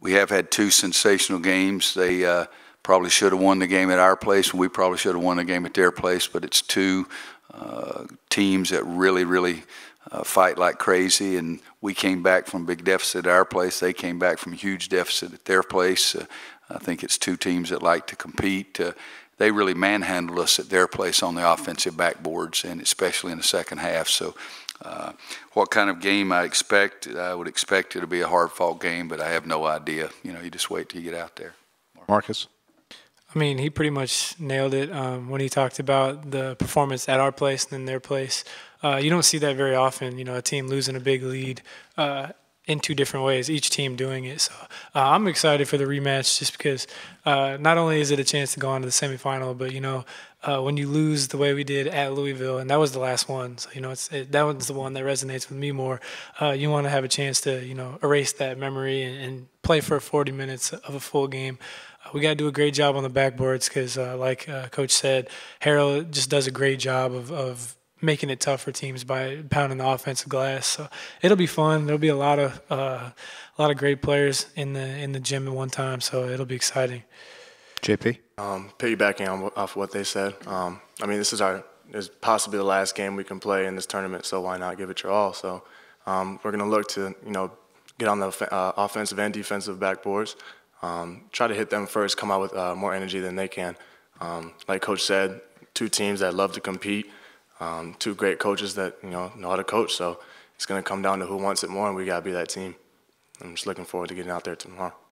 we have had two sensational games. They uh, probably should have won the game at our place, and we probably should have won the game at their place. But it's two uh, teams that really, really uh, fight like crazy. And we came back from big deficit at our place. They came back from huge deficit at their place. Uh, I think it's two teams that like to compete. Uh, they really manhandled us at their place on the offensive backboards, and especially in the second half. So, uh, what kind of game I expect? I would expect it to be a hard fought game, but I have no idea. You know, you just wait till you get out there. Marcus? I mean, he pretty much nailed it um, when he talked about the performance at our place and then their place. Uh, you don't see that very often, you know, a team losing a big lead. Uh, in two different ways, each team doing it. So uh, I'm excited for the rematch just because uh, not only is it a chance to go on to the semifinal, but you know, uh, when you lose the way we did at Louisville, and that was the last one. So you know, it's it, that one's the one that resonates with me more. Uh, you want to have a chance to you know erase that memory and, and play for 40 minutes of a full game. Uh, we got to do a great job on the backboards because, uh, like Coach said, Harold just does a great job of, of making it tough for teams by pounding the offensive glass. So it'll be fun. There'll be a lot of uh, a lot of great players in the in the gym at one time. So it'll be exciting. JP, um, piggybacking on, off what they said. Um, I mean, this is our is possibly the last game we can play in this tournament. So why not give it your all? So um, we're going to look to you know get on the uh, offensive and defensive backboards. Um, try to hit them first. Come out with uh, more energy than they can. Um, like Coach said, two teams that love to compete um, two great coaches that you know know how to coach. So it's going to come down to who wants it more, and we got to be that team. I'm just looking forward to getting out there tomorrow.